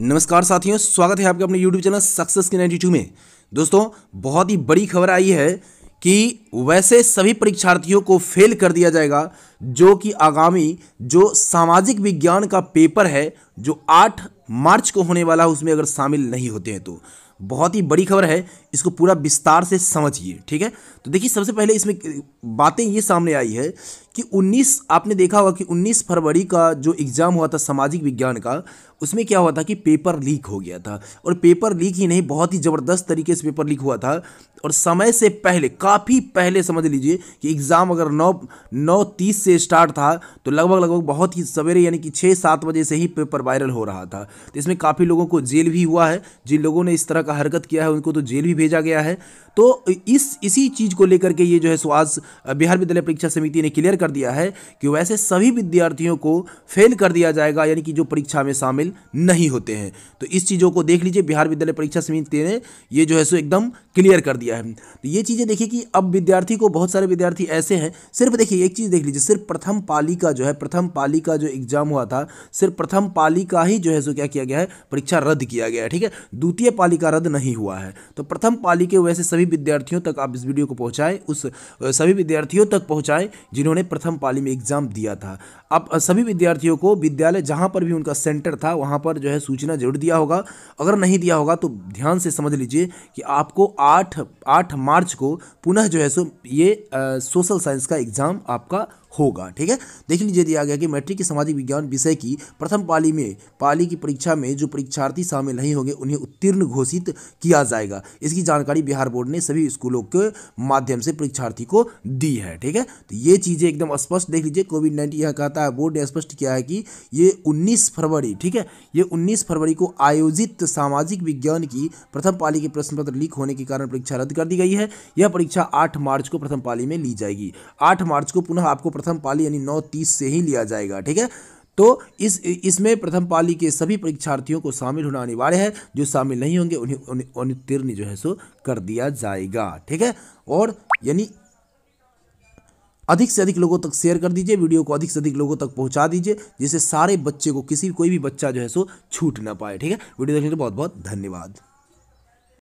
नमस्कार साथियों स्वागत है आपके अपने यूट्यूब चैनल सक्सेस के नाइन्टी में दोस्तों बहुत ही बड़ी खबर आई है कि वैसे सभी परीक्षार्थियों को फेल कर दिया जाएगा जो कि आगामी जो सामाजिक विज्ञान का पेपर है जो 8 मार्च को होने वाला है उसमें अगर शामिल नहीं होते हैं तो बहुत ही बड़ी खबर है इसको पूरा विस्तार से समझिए ठीक है तो देखिए सबसे पहले इसमें बातें ये सामने आई है कि 19 आपने देखा होगा कि 19 फरवरी का जो एग्ज़ाम हुआ था सामाजिक विज्ञान का उसमें क्या हुआ था कि पेपर लीक हो गया था और पेपर लीक ही नहीं बहुत ही ज़बरदस्त तरीके से पेपर लीक हुआ था और समय से पहले काफ़ी पहले समझ लीजिए कि एग्ज़ाम अगर नौ नौ तीस से स्टार्ट था तो लगभग लगभग बहुत ही सवेरे यानी कि छः सात बजे से ही पेपर वायरल हो रहा था तो इसमें काफ़ी लोगों को जेल भी हुआ है जिन लोगों ने इस तरह का हरकत किया है उनको तो जेल भी भेजा गया है तो इस इसी चीज़ को लेकर के ये जो है सो आज बिहार विद्यालय परीक्षा समिति ने क्लियर कर दिया है कि वैसे सभी विद्यार्थियों को फेल कर दिया जाएगा यानी कि जो परीक्षा में शामिल नहीं होते हैं तो इस चीज़ों को देख लीजिए बिहार विद्यालय परीक्षा समिति ने ये जो है सो एकदम क्लियर कर दिया है तो ये चीज़ें देखिए कि अब विद्यार्थी को बहुत सारे विद्यार्थी ऐसे हैं सिर्फ देखिए एक चीज़ देख लीजिए सिर्फ प्रथम पाली का जो है प्रथम पाली का जो एग्ज़ाम हुआ था सिर्फ प्रथम पाली का ही जो है सो क्या किया गया है परीक्षा रद्द किया गया है ठीक है द्वितीय पाली का रद्द नहीं हुआ है तो प्रथम पाली के वैसे सभी विद्यार्थियों तक आप इस वीडियो को पहुँचाएँ उस सभी विद्यार्थियों तक पहुँचाएँ जिन्होंने प्रथम पाली में एग्ज़ाम दिया था अब सभी विद्यार्थियों को विद्यालय जहां पर भी उनका सेंटर था वहां पर जो है सूचना जरूर दिया होगा अगर नहीं दिया होगा तो ध्यान से समझ लीजिए कि आपको आठ आठ मार्च को पुनः जो है सो ये सोशल साइंस का एग्ज़ाम आपका होगा ठीक है देख लीजिए दिया गया कि मैट्रिक की सामाजिक विज्ञान विषय की प्रथम पाली में पाली की परीक्षा में जो परीक्षार्थी शामिल नहीं होंगे उन्हें उत्तीर्ण घोषित किया जाएगा इसकी जानकारी बिहार बोर्ड ने सभी स्कूलों के माध्यम से परीक्षार्थी को दी है ठीक है तो ये चीज़ें एकदम एकदम स्पष्ट देख लीजिए कोविड नाइन्टीन यह कहता है बोर्ड ने स्पष्ट किया है कि ये उन्नीस फरवरी ठीक है ये उन्नीस फरवरी को आयोजित सामाजिक विज्ञान की प्रथम पाली के प्रश्न पत्र लीक होने के कारण परीक्षा रद्द कर दी गई है यह परीक्षा आठ मार्च को प्रथम पाली में ली जाएगी आठ मार्च को पुनः आपको प्रथम पाली यानी नौ तीस से ही लिया जाएगा ठीक है तो इस इसमें प्रथम पाली के सभी परीक्षार्थियों को शामिल होना अनिवार्य है जो शामिल नहीं होंगे उन्हें अनुत्तीर्ण जो है सो कर दिया जाएगा ठीक है और यानी अधिक से अधिक लोगों तक शेयर कर दीजिए वीडियो को अधिक से अधिक लोगों तक पहुंचा दीजिए जिससे सारे बच्चे को किसी कोई भी बच्चा जो है सो छूट ना पाए ठीक है वीडियो देखने के लिए बहुत बहुत धन्यवाद